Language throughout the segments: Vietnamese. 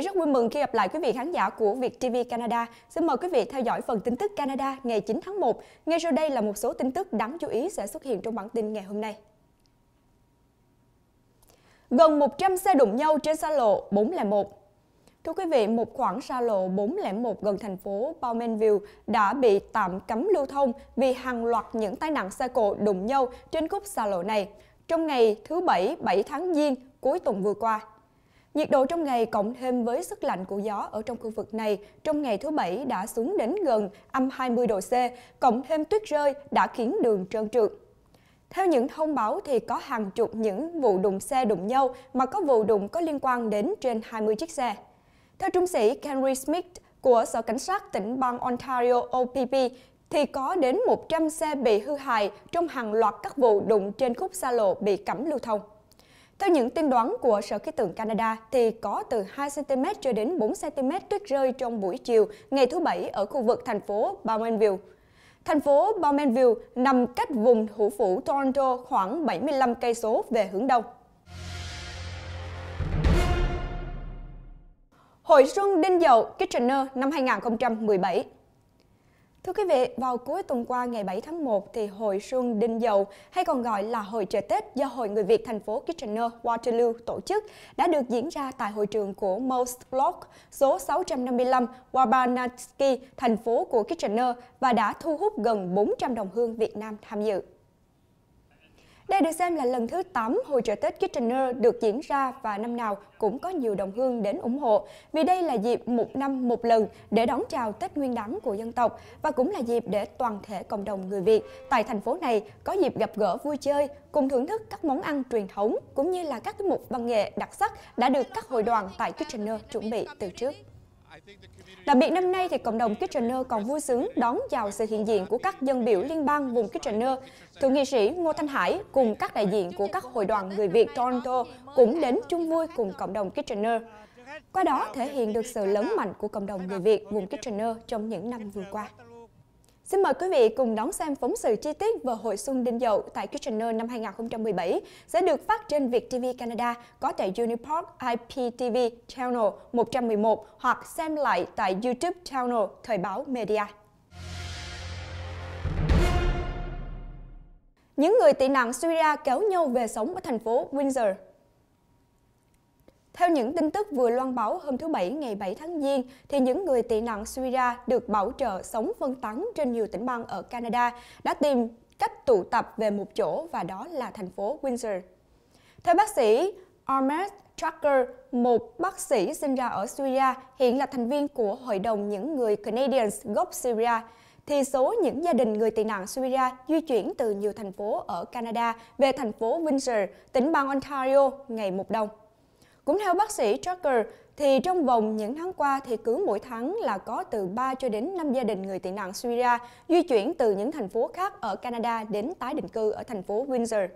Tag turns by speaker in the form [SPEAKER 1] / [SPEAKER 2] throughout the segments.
[SPEAKER 1] rất vui mừng khi gặp lại quý vị khán giả của Việt TV Canada. Xin mời quý vị theo dõi phần tin tức Canada ngày 9 tháng 1. Ngay sau đây là một số tin tức đáng chú ý sẽ xuất hiện trong bản tin ngày hôm nay. Gần 100 xe đụng nhau trên xa lộ 401 Thưa quý vị, một khoảng xa lộ 401 gần thành phố Bowmanville đã bị tạm cấm lưu thông vì hàng loạt những tai nạn xe cộ đụng nhau trên khúc xa lộ này trong ngày thứ Bảy 7 tháng Giêng cuối tuần vừa qua. Nhiệt độ trong ngày cộng thêm với sức lạnh của gió ở trong khu vực này trong ngày thứ Bảy đã xuống đến gần âm 20 độ C, cộng thêm tuyết rơi đã khiến đường trơn trượt. Theo những thông báo thì có hàng chục những vụ đụng xe đụng nhau mà có vụ đụng có liên quan đến trên 20 chiếc xe. Theo trung sĩ Henry Smith của Sở Cảnh sát tỉnh bang Ontario OPP, thì có đến 100 xe bị hư hại trong hàng loạt các vụ đụng trên khúc xa lộ bị cấm lưu thông. Theo những tiên đoán của Sở Khí tượng Canada, thì có từ 2cm cho đến 4cm tuyết rơi trong buổi chiều ngày thứ Bảy ở khu vực thành phố Bowmanville. Thành phố Bowmanville nằm cách vùng thủ phủ Toronto khoảng 75 cây số về hướng đông. Hội Xuân Đinh Dậu Kitchener năm 2017 Thưa quý vị, vào cuối tuần qua ngày 7 tháng 1 thì Hội Xuân Đinh Dậu hay còn gọi là Hội Chợ Tết do Hội Người Việt thành phố Kitchener Waterloo tổ chức đã được diễn ra tại hội trường của Most Block số 655 Wabanaki, thành phố của Kitchener và đã thu hút gần 400 đồng hương Việt Nam tham dự. Đây được xem là lần thứ 8 hội trợ Tết Kitchener được diễn ra và năm nào cũng có nhiều đồng hương đến ủng hộ vì đây là dịp một năm một lần để đón chào Tết Nguyên đán của dân tộc và cũng là dịp để toàn thể cộng đồng người Việt tại thành phố này có dịp gặp gỡ vui chơi, cùng thưởng thức các món ăn truyền thống cũng như là các tiết mục văn nghệ đặc sắc đã được các hội đoàn tại Kitchener chuẩn bị từ trước. Đặc biệt năm nay thì cộng đồng Kitchener còn vui sướng đón chào sự hiện diện của các dân biểu liên bang vùng Kitchener. Thượng nghị sĩ Ngô Thanh Hải cùng các đại diện của các hội đoàn người Việt Toronto cũng đến chung vui cùng cộng đồng Kitchener. Qua đó thể hiện được sự lớn mạnh của cộng đồng người Việt vùng Kitchener trong những năm vừa qua. Xin mời quý vị cùng đón xem phóng sự chi tiết về Hội Xuân Đinh Dậu tại Kitchener năm 2017 sẽ được phát trên Việt TV Canada có tại Unipark IPTV Channel 111 hoặc xem lại tại YouTube Channel Thời báo Media. Những người tị nạn Syria kéo nhau về sống ở thành phố Windsor, theo những tin tức vừa loan báo hôm thứ Bảy ngày 7 tháng Giêng, thì những người tị nạn Syria được bảo trợ sống phân tán trên nhiều tỉnh bang ở Canada đã tìm cách tụ tập về một chỗ và đó là thành phố Windsor. Theo bác sĩ Ahmed Tracker, một bác sĩ sinh ra ở Syria, hiện là thành viên của Hội đồng những người Canadians gốc Syria, thì số những gia đình người tị nạn Syria di chuyển từ nhiều thành phố ở Canada về thành phố Windsor, tỉnh bang Ontario ngày một đông. Cũng theo bác sĩ Tracker, thì trong vòng những tháng qua thì cứ mỗi tháng là có từ 3 cho đến 5 gia đình người tị nạn Syria di chuyển từ những thành phố khác ở Canada đến tái định cư ở thành phố Windsor.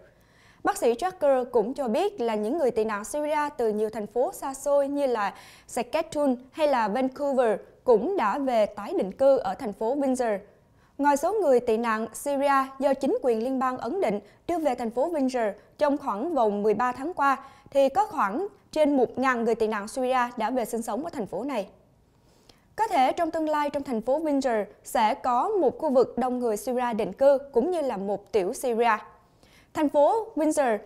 [SPEAKER 1] Bác sĩ Tracker cũng cho biết là những người tị nạn Syria từ nhiều thành phố xa xôi như là Saskatoon hay là Vancouver cũng đã về tái định cư ở thành phố Windsor. Ngoài số người tị nạn Syria do chính quyền liên bang ấn định đưa về thành phố Windsor trong khoảng vòng 13 tháng qua, thì có khoảng trên 1.000 người tị nạn Syria đã về sinh sống ở thành phố này. Có thể trong tương lai trong thành phố Windsor sẽ có một khu vực đông người Syria định cư cũng như là một tiểu Syria. Thành phố Windsor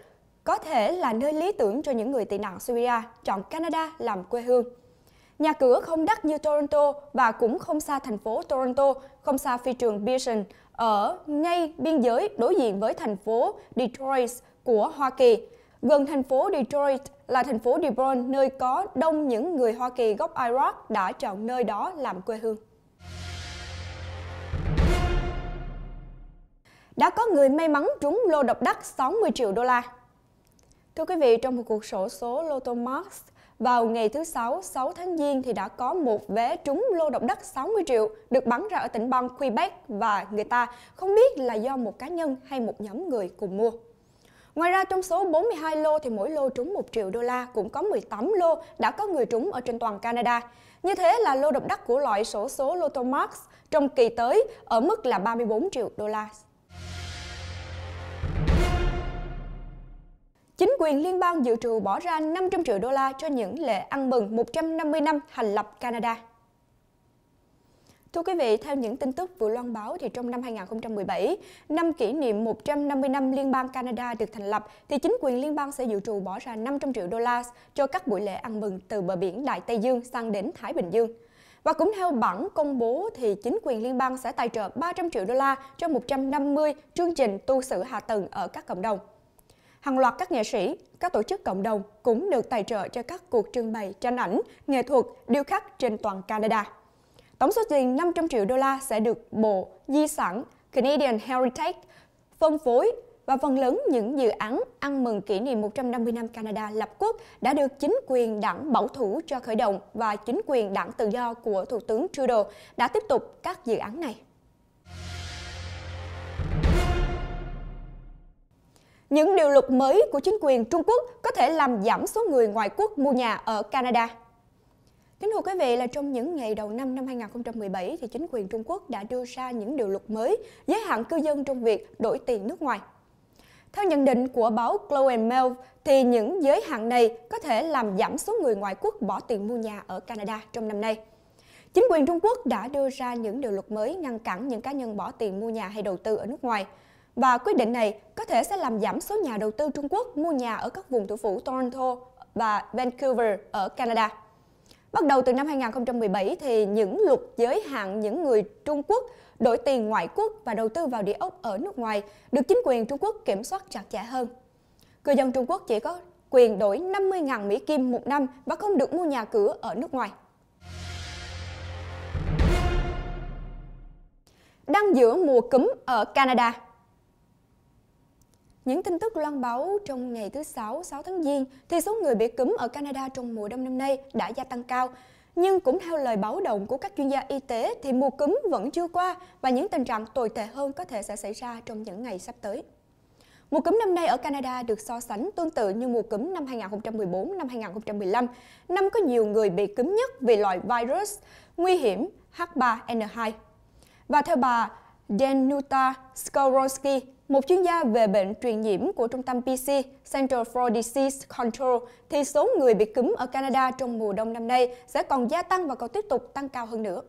[SPEAKER 1] có thể là nơi lý tưởng cho những người tị nạn Syria chọn Canada làm quê hương. Nhà cửa không đắt như Toronto và cũng không xa thành phố Toronto, không xa phi trường Pearson, ở ngay biên giới đối diện với thành phố Detroit của Hoa Kỳ gần thành phố Detroit là thành phố Dearborn nơi có đông những người Hoa Kỳ gốc Iraq đã chọn nơi đó làm quê hương. Đã có người may mắn trúng lô độc đắc 60 triệu đô la. Thưa quý vị, trong một cuộc sổ số Lotto Max vào ngày thứ Sáu, 6 tháng Giêng thì đã có một vé trúng lô độc đất 60 triệu được bắn ra ở tỉnh bang Quebec và người ta không biết là do một cá nhân hay một nhóm người cùng mua. Ngoài ra trong số 42 lô thì mỗi lô trúng 1 triệu đô la cũng có 18 lô đã có người trúng ở trên toàn Canada. Như thế là lô độc đắc của loại sổ số Lotto Max trong kỳ tới ở mức là 34 triệu đô la. Chính quyền liên bang dự trù bỏ ra 500 triệu đô la cho những lễ ăn mừng 150 năm thành lập Canada. Thưa quý vị, theo những tin tức vừa loan báo thì trong năm 2017, năm kỷ niệm 150 năm Liên bang Canada được thành lập thì chính quyền liên bang sẽ dự trù bỏ ra 500 triệu đô la cho các buổi lễ ăn mừng từ bờ biển Đại Tây Dương sang đến Thái Bình Dương. Và cũng theo bản công bố thì chính quyền liên bang sẽ tài trợ 300 triệu đô la cho 150 chương trình tu sự hạ tầng ở các cộng đồng. Hàng loạt các nghệ sĩ, các tổ chức cộng đồng cũng được tài trợ cho các cuộc trưng bày tranh ảnh, nghệ thuật, điêu khắc trên toàn Canada. Tổng số tiền 500 triệu đô la sẽ được Bộ Di sản Canadian Heritage phân phối và phần lớn những dự án ăn mừng kỷ niệm 150 năm Canada lập quốc đã được chính quyền đảng bảo thủ cho khởi động và chính quyền đảng tự do của Thủ tướng Trudeau đã tiếp tục các dự án này. Những điều luật mới của chính quyền Trung Quốc có thể làm giảm số người ngoại quốc mua nhà ở Canada. Kính thưa quý vị là trong những ngày đầu năm năm 2017 thì chính quyền Trung Quốc đã đưa ra những điều luật mới giới hạn cư dân trong việc đổi tiền nước ngoài. Theo nhận định của báo Globe and Mail thì những giới hạn này có thể làm giảm số người ngoại quốc bỏ tiền mua nhà ở Canada trong năm nay. Chính quyền Trung Quốc đã đưa ra những điều luật mới ngăn cản những cá nhân bỏ tiền mua nhà hay đầu tư ở nước ngoài. Và quyết định này có thể sẽ làm giảm số nhà đầu tư Trung Quốc mua nhà ở các vùng thủ phủ Toronto và Vancouver ở Canada. Bắt đầu từ năm 2017 thì những luật giới hạn những người Trung Quốc đổi tiền ngoại quốc và đầu tư vào địa ốc ở nước ngoài được chính quyền Trung Quốc kiểm soát chặt chẽ hơn. Cư dân Trung Quốc chỉ có quyền đổi 50.000 Mỹ Kim một năm và không được mua nhà cửa ở nước ngoài. Đang giữa mùa cúm ở Canada, những tin tức loan báo trong ngày thứ Sáu, 6 tháng Giêng thì số người bị cúm ở Canada trong mùa đông năm nay đã gia tăng cao. Nhưng cũng theo lời báo động của các chuyên gia y tế thì mùa cúm vẫn chưa qua và những tình trạng tồi tệ hơn có thể sẽ xảy ra trong những ngày sắp tới. Mùa cúm năm nay ở Canada được so sánh tương tự như mùa cúm năm 2014, năm 2015, năm có nhiều người bị cúm nhất vì loại virus nguy hiểm H3N2. Và theo bà Danuta Skoronsky, một chuyên gia về bệnh truyền nhiễm của trung tâm PC, Center for Disease Control, thì số người bị cúm ở Canada trong mùa đông năm nay sẽ còn gia tăng và còn tiếp tục tăng cao hơn nữa.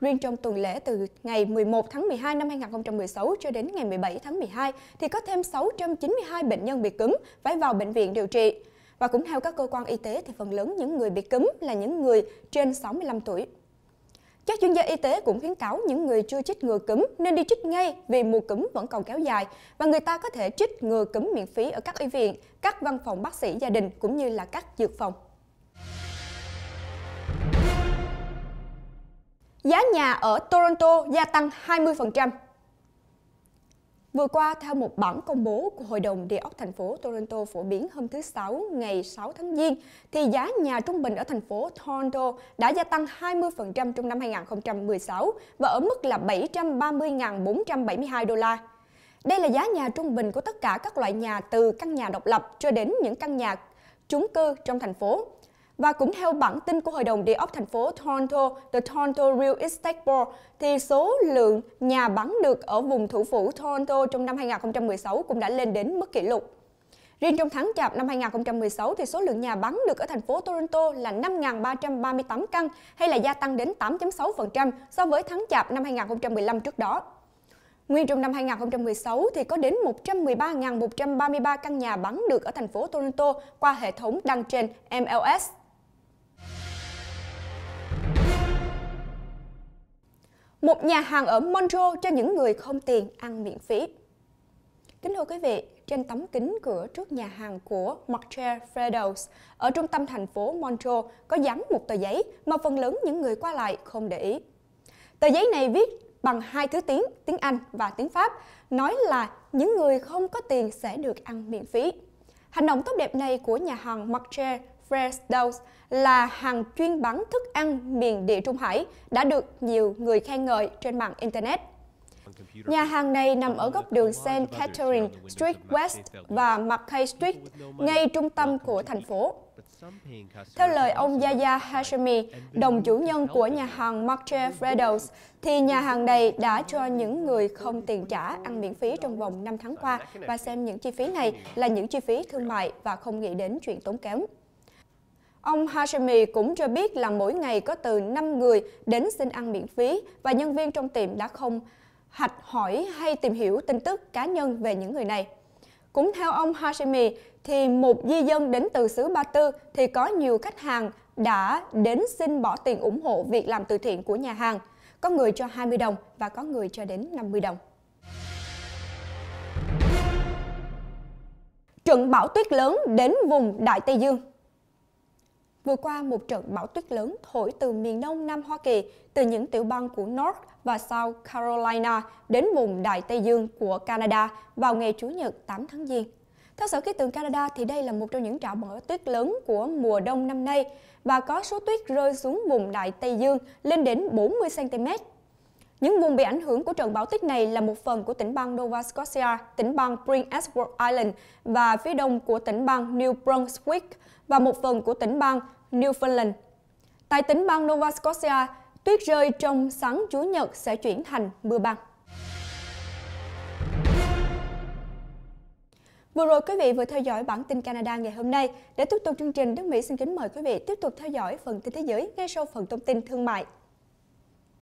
[SPEAKER 1] Riêng trong tuần lễ từ ngày 11 tháng 12 năm 2016 cho đến ngày 17 tháng 12 thì có thêm 692 bệnh nhân bị cúm phải vào bệnh viện điều trị. Và cũng theo các cơ quan y tế thì phần lớn những người bị cúm là những người trên 65 tuổi. Các chuyên gia y tế cũng khuyến cáo những người chưa chích ngừa cúm nên đi chích ngay vì mùa cúm vẫn còn kéo dài và người ta có thể chích ngừa cúm miễn phí ở các y viện, các văn phòng bác sĩ gia đình cũng như là các dược phòng. Giá nhà ở Toronto gia tăng 20% Vừa qua, theo một bản công bố của Hội đồng Địa ốc thành phố Toronto phổ biến hôm thứ Sáu ngày 6 tháng Giêng, thì giá nhà trung bình ở thành phố Toronto đã gia tăng 20% trong năm 2016 và ở mức là 730.472 đô la. Đây là giá nhà trung bình của tất cả các loại nhà từ căn nhà độc lập cho đến những căn nhà chung cư trong thành phố. Và cũng theo bản tin của Hội đồng Địa ốc thành phố Toronto, The Toronto Real Estate Board, thì số lượng nhà bán được ở vùng thủ phủ Toronto trong năm 2016 cũng đã lên đến mức kỷ lục. Riêng trong tháng chạp năm 2016 thì số lượng nhà bán được ở thành phố Toronto là 5.338 căn hay là gia tăng đến 8.6% so với tháng chạp năm 2015 trước đó. Nguyên trong năm 2016 thì có đến 113.133 căn nhà bán được ở thành phố Toronto qua hệ thống đăng trên MLS. một nhà hàng ở Montreal cho những người không tiền ăn miễn phí. Kính thưa quý vị, trên tấm kính cửa trước nhà hàng của Marcel Fredos ở trung tâm thành phố Montreal có dán một tờ giấy mà phần lớn những người qua lại không để ý. Tờ giấy này viết bằng hai thứ tiếng, tiếng Anh và tiếng Pháp, nói là những người không có tiền sẽ được ăn miễn phí. Hành động tốt đẹp này của nhà hàng Marcel Fresh là hàng chuyên bán thức ăn miền địa Trung Hải đã được nhiều người khen ngợi trên mạng Internet. Nhà hàng này nằm ở góc đường St. Catherine Street West và Mackay Street, ngay trung tâm của thành phố. Theo lời ông Yahya Hashemi, đồng chủ nhân của nhà hàng Marche Fredos, thì nhà hàng này đã cho những người không tiền trả ăn miễn phí trong vòng 5 tháng qua và xem những chi phí này là những chi phí thương mại và không nghĩ đến chuyện tốn kém. Ông Hashemi cũng cho biết là mỗi ngày có từ 5 người đến xin ăn miễn phí và nhân viên trong tiệm đã không hạch hỏi hay tìm hiểu tin tức cá nhân về những người này. Cũng theo ông Hashemi, thì một di dân đến từ xứ Ba Tư thì có nhiều khách hàng đã đến xin bỏ tiền ủng hộ việc làm từ thiện của nhà hàng. Có người cho 20 đồng và có người cho đến 50 đồng. Trận bão tuyết lớn đến vùng Đại Tây Dương Vừa qua, một trận bão tuyết lớn thổi từ miền đông Nam Hoa Kỳ, từ những tiểu bang của North và South Carolina đến vùng Đại Tây Dương của Canada vào ngày Chủ nhật 8 tháng Giêng. Theo Sở Khí tượng Canada thì đây là một trong những trận bão tuyết lớn của mùa đông năm nay và có số tuyết rơi xuống vùng Đại Tây Dương lên đến 40 cm. Những vùng bị ảnh hưởng của trận bão tuyết này là một phần của tỉnh bang Nova Scotia, tỉnh bang Prince Edward Island và phía đông của tỉnh bang New Brunswick và một phần của tỉnh bang Newfoundland. Tại tỉnh bang Nova Scotia, tuyết rơi trong sáng Chủ nhật sẽ chuyển thành mưa băng. Vừa rồi quý vị vừa theo dõi bản tin Canada ngày hôm nay. Để tiếp tục chương trình, Đức Mỹ xin kính mời quý vị tiếp tục theo dõi phần tin thế giới ngay sau phần thông tin thương mại.